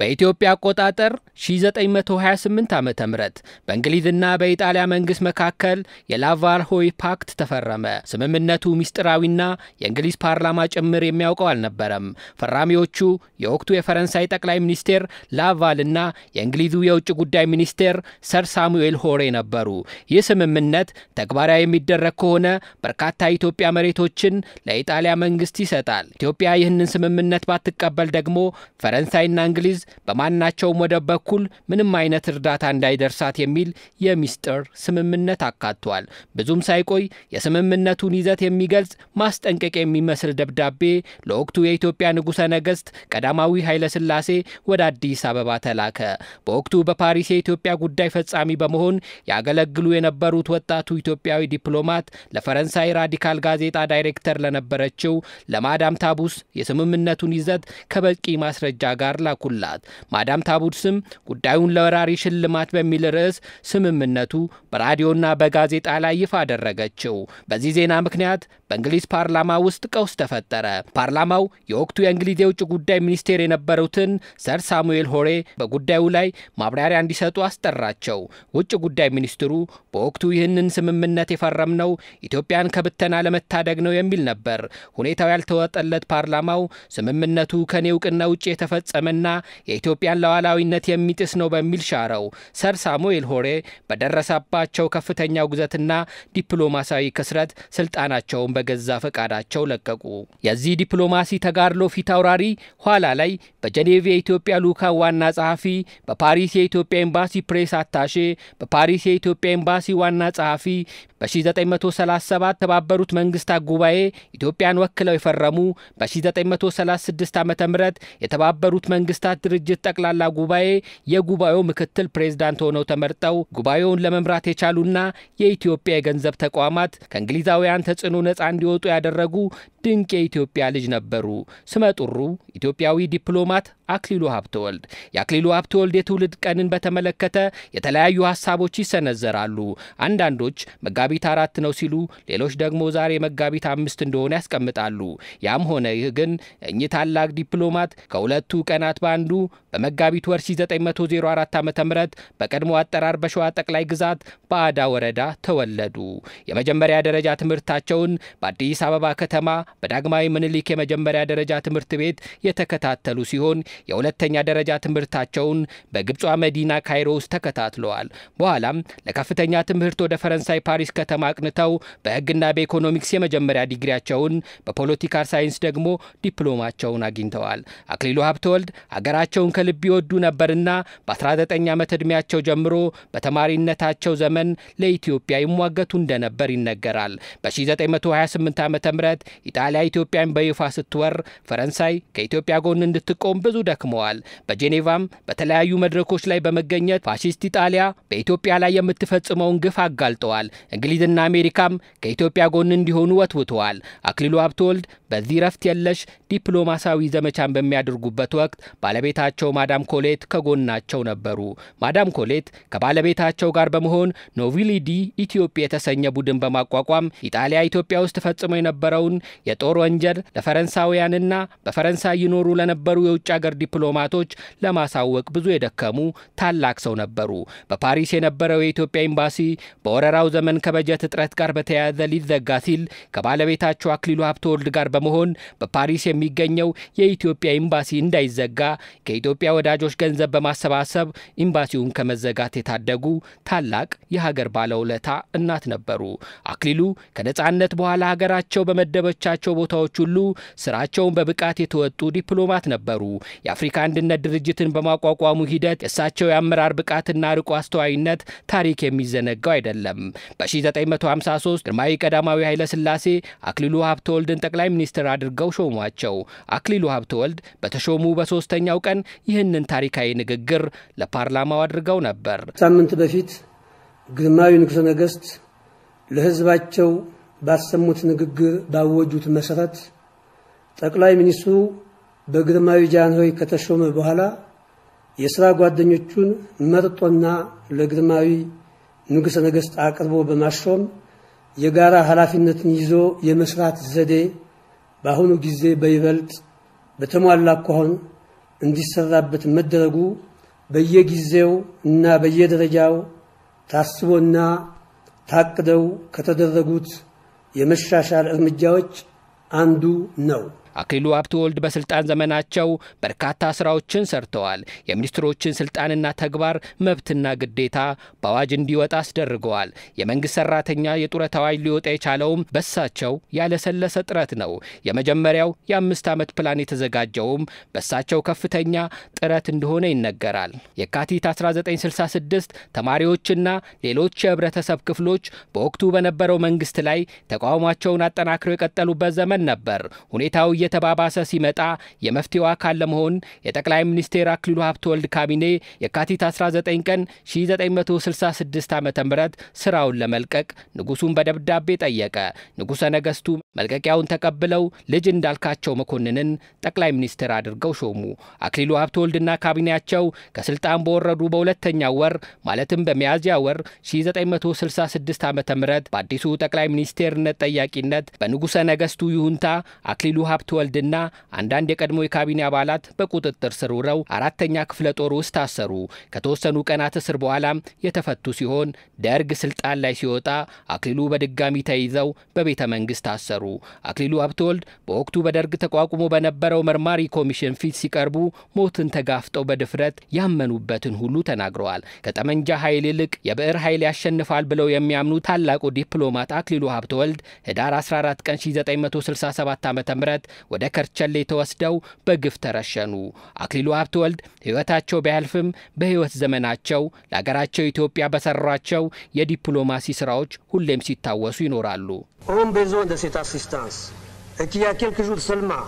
በኢትዮጵያ አቆጣጠር 1928 ዓ ም በእንግሊዝና በኢጣሊያ መንግሥት መካከል የላቫልሆይ ፓክት ተፈረመ። ስምምነቱ ምስጢራዊና የእንግሊዝ ፓርላማ ጭምር የሚያውቀው አልነበረም። ፈራሚዎቹ የወቅቱ የፈረንሳይ ጠቅላይ ሚኒስቴር ላቫልና የእንግሊዙ የውጭ ጉዳይ ሚኒስቴር ሰር ሳሙኤል ሆሬ ነበሩ። ይህ ስምምነት ተግባራዊ የሚደረግ ከሆነ በርካታ የኢትዮጵያ መሬቶችን ለኢጣሊያ መንግሥት ይሰጣል። ኢትዮጵያ ይህንን ስምምነት ባትቀበል ደግሞ ፈረንሳይና እንግሊዝ በማናቸውም ወደብ በኩል ምንም አይነት እርዳታ እንዳይደርሳት የሚል የሚስጥር ስምምነት አካቷል። ብዙም ሳይቆይ የስምምነቱን ይዘት የሚገልጽ ማስጠንቀቂያ የሚመስል ደብዳቤ ለወቅቱ የኢትዮጵያ ንጉሠ ነገሥት ቀዳማዊ ኃይለሥላሴ ወደ አዲስ አበባ ተላከ። በወቅቱ በፓሪስ የኢትዮጵያ ጉዳይ ፈጻሚ በመሆን ያገለግሉ የነበሩት ወጣቱ ኢትዮጵያዊ ዲፕሎማት ለፈረንሳይ ራዲካል ጋዜጣ ዳይሬክተር ለነበረችው ለማዳም ታቡስ የስምምነቱን ይዘት ከበቂ ማስረጃ ጋር ላኩላት። ናት። ማዳም ታቡድ ስም ጉዳዩን ለወራሪ ሽልማት በሚል ርዕስ ስምምነቱ በራዲዮና በጋዜጣ ላይ ይፋ አደረገችው። በዚህ ዜና ምክንያት በእንግሊዝ ፓርላማ ውስጥ ቀውስ ተፈጠረ። ፓርላማው የወቅቱ የእንግሊዝ የውጭ ጉዳይ ሚኒስቴር የነበሩትን ሰር ሳሙኤል ሆሬ በጉዳዩ ላይ ማብራሪያ እንዲሰጡ አስጠራቸው። ውጭ ጉዳይ ሚኒስትሩ በወቅቱ ይህንን ስምምነት የፈረምነው ኢትዮጵያን ከብተና ለመታደግ ነው የሚል ነበር። ሁኔታው ያልተወጠለት ፓርላማው ስምምነቱ ከኔ እውቅና ውጭ የተፈጸመና የኢትዮጵያን ሉዓላዊነት የሚጥስ ነው በሚል ሻረው። ሰር ሳሙኤል ሆሬ በደረሰባቸው ከፍተኛ ውግዘትና ዲፕሎማሲያዊ ክስረት ስልጣናቸውን በገዛ ፈቃዳቸው ለቀቁ። የዚህ ዲፕሎማሲ ተጋድሎ ፊት አውራሪ ኋላ ላይ በጀኔቭ የኢትዮጵያ ልዑካን ዋና ጸሐፊ፣ በፓሪስ የኢትዮጵያ ኤምባሲ ፕሬስ አታሼ፣ በፓሪስ የኢትዮጵያ ኤምባሲ ዋና ጸሐፊ በ1937 የተባበሩት መንግስታት ጉባኤ ኢትዮጵያን ወክለው የፈረሙ በ1936 ዓ ም የተባበሩት መንግስታት ድርጅት ጠቅላላ ጉባኤ የጉባኤው ምክትል ፕሬዝዳንት ሆነው ተመርጠው ጉባኤውን ለመምራት የቻሉና የኢትዮጵያ የገንዘብ ተቋማት ከእንግሊዛውያን ተጽዕኖ ነፃ እንዲወጡ ያደረጉ ድንቅ የኢትዮጵያ ልጅ ነበሩ። ስመጥሩ ኢትዮጵያዊ ዲፕሎማት አክሊሉ ሀብተወልድ። የአክሊሉ ሀብተወልድ የትውልድ ቀንን በተመለከተ የተለያዩ ሀሳቦች ይሰነዘራሉ። አንዳንዶች መጋቢት አራት ነው ሲሉ፣ ሌሎች ደግሞ ዛሬ መጋቢት አምስት እንደሆነ ያስቀምጣሉ። ያም ሆነ ይህ ግን እኚህ ታላቅ ዲፕሎማት ከሁለቱ ቀናት በአንዱ በመጋቢት ወር 1904 ዓ ም በቀድሞ አጠራር በሸዋ ጠቅላይ ግዛት በአዳ ወረዳ ተወለዱ። የመጀመሪያ ደረጃ ትምህርታቸውን በአዲስ አበባ ከተማ በዳግማዊ ምኒልክ የመጀመሪያ ደረጃ ትምህርት ቤት የተከታተሉ ሲሆን የሁለተኛ ደረጃ ትምህርታቸውን በግብጿ መዲና ካይሮ ውስጥ ተከታትለዋል። በኋላም ለከፍተኛ ትምህርት ወደ ፈረንሳይ ፓሪስ ከተማ አቅንተው በሕግና በኢኮኖሚክስ የመጀመሪያ ዲግሪያቸውን፣ በፖለቲካል ሳይንስ ደግሞ ዲፕሎማቸውን አግኝተዋል። አክሊሉ ሀብተወልድ አገራቸውን ከልብ ይወዱ ነበርና በ19 ዓመት ዕድሜያቸው ጀምሮ በተማሪነታቸው ዘመን ለኢትዮጵያ ይሟገቱ እንደነበር ይነገራል። በ1928 ዓ ም ጣሊያ ኢትዮጵያን በይፋ ስትወር ፈረንሳይ ከኢትዮጵያ ጎን እንድትቆም ብዙ ደክመዋል። በጄኔቫም በተለያዩ መድረኮች ላይ በመገኘት ፋሺስት ኢጣሊያ በኢትዮጵያ ላይ የምትፈጽመውን ግፍ አጋልጠዋል። እንግሊዝና አሜሪካም ከኢትዮጵያ ጎን እንዲሆኑ ወትውተዋል። አክሊሉ ሀብተወልድ በዚህ ረፍት የለሽ ዲፕሎማሲያዊ ዘመቻን በሚያደርጉበት ወቅት ባለቤታቸው ማዳም ኮሌት ከጎናቸው ነበሩ። ማዳም ኮሌት ከባለቤታቸው ጋር በመሆን ኖቪሊዲ ኢትዮጵያ የተሰኘ ቡድን በማቋቋም ኢጣሊያ ኢትዮጵያ ውስጥ ፈጽሞ የነበረውን የጦር ወንጀል ለፈረንሳውያንና በፈረንሳይ ይኖሩ ለነበሩ የውጭ አገር ዲፕሎማቶች ለማሳወቅ ብዙ የደከሙ ታላቅ ሰው ነበሩ። በፓሪስ የነበረው የኢትዮጵያ ኤምባሲ በወረራው ዘመን ከበጀት እጥረት ጋር በተያያዘ ሊዘጋ ሲል ከባለቤታቸው አክሊሉ ሀብተወልድ ጋር በመሆን በፓሪስ የሚገኘው የኢትዮጵያ ኤምባሲ እንዳይዘጋ ከኢትዮጵያ ወዳጆች ገንዘብ በማሰባሰብ ኤምባሲውን ከመዘጋት የታደጉ ታላቅ የሀገር ባለውለታ እናት ነበሩ። አክሊሉ ከነጻነት በኋላ ሀገራቸው በመደበቻቸው ባላቸው ቦታዎች ሁሉ ስራቸውን በብቃት የተወጡ ዲፕሎማት ነበሩ። የአፍሪካ አንድነት ድርጅትን በማቋቋሙ ሂደት የእሳቸው የአመራር ብቃትና ርቆ አስተዋይነት ታሪክ የሚዘነጋው አይደለም። በ1953 ግርማዊ ቀዳማዊ ኃይለ ስላሴ አክሊሉ ሀብተወልድን ጠቅላይ ሚኒስትር አድርገው ሾሟቸው። አክሊሉ ሀብተወልድ በተሾሙ በሶስተኛው ቀን ይህንን ታሪካዊ ንግግር ለፓርላማው አድርገው ነበር። ሳምንት በፊት ግርማዊ ንጉሠ ነገሥት ለህዝባቸው ባሰሙት ንግግር ባወጁት መሰረት ጠቅላይ ሚኒስትሩ በግርማዊ ጃንሆይ ከተሾመ በኋላ የሥራ ጓደኞቹን መርጦና ለግርማዊ ንጉሠ ነገሥት አቅርቦ በማሾም የጋራ ኃላፊነትን ይዞ የመስራት ዘዴ በአሁኑ ጊዜ በይበልጥ በተሟላ አኳኋን እንዲሰራበት መደረጉ በየጊዜው እና በየደረጃው ታስቦና ታቅደው ከተደረጉት የመሻሻል እርምጃዎች አንዱ ነው። አክሊሉ ሀብተ ወልድ በስልጣን ዘመናቸው በርካታ ስራዎችን ሰርተዋል። የሚኒስትሮችን ስልጣንና ተግባር መብትና ግዴታ በአዋጅ እንዲወጣ አስደርገዋል። የመንግስት ሰራተኛ የጡረታ አዋጅ ሊወጣ የቻለውም በሳቸው ያለሰለሰ ጥረት ነው። የመጀመሪያው የአምስት ዓመት ፕላን የተዘጋጀውም በሳቸው ከፍተኛ ጥረት እንደሆነ ይነገራል። የካቲት 1966 ተማሪዎችና ሌሎች የህብረተሰብ ክፍሎች በወቅቱ በነበረው መንግስት ላይ ተቃውሟቸውን አጠናክረው የቀጠሉበት ዘመን ነበር። ሁኔታው እየተባባሰ ሲመጣ የመፍትሄው አካል ለመሆን የጠቅላይ ሚኒስቴር አክሊሉ ወልድ ካቢኔ የካቲት 19 ቀን 1966 ዓ ም ስራውን ለመልቀቅ ንጉሱን በደብዳቤ ጠየቀ። ንጉሠ ነገሥቱ መልቀቂያውን ተቀብለው ልጅ እንዳልካቸው መኮንንን ጠቅላይ ሚኒስትር አድርገው ሾሙ። አክሊሉ ሀብተወልድና ካቢኔያቸው ከስልጣን በወረዱ በሁለተኛው ወር ማለትም በሚያዝያ ወር 1966 ዓ ም በአዲሱ ጠቅላይ ሚኒስቴርነት ጠያቂነት በንጉሠ ነገሥቱ ይሁንታ አክሊሉ ሀብተወልድና አንዳንድ የቀድሞ የካቢኔ አባላት በቁጥጥር ስር ውረው አራተኛ ክፍለ ጦር ውስጥ ታሰሩ። ከተወሰኑ ቀናት እስር በኋላም የተፈቱ ሲሆን ደርግ ስልጣን ላይ ሲወጣ አክሊሉ በድጋሚ ተይዘው በቤተ መንግስት ታሰሩ። ነበሩ። አክሊሉ ሀብተወልድ በወቅቱ በደርግ ተቋቁሞ በነበረው መርማሪ ኮሚሽን ፊት ሲቀርቡ ሞትን ተጋፍጠው በድፍረት ያመኑበትን ሁሉ ተናግረዋል። ከጠመንጃ ኃይል ይልቅ የብዕር ኃይል ያሸንፋል ብለው የሚያምኑ ታላቁ ዲፕሎማት አክሊሉ ሀብተወልድ ህዳር 14 ቀን 1967 ዓ ም ወደ ከርቸሌ ተወስደው በግፍ ተረሸኑ። አክሊሉ ሀብተወልድ ህይወታቸው ቢያልፍም በህይወት ዘመናቸው ለሀገራቸው ኢትዮጵያ በሰሯቸው የዲፕሎማሲ ስራዎች ሁሌም ሲታወሱ ይኖራሉ። ሆምቤዞ እንደሴታስ et qui, y a quelques jours seulement,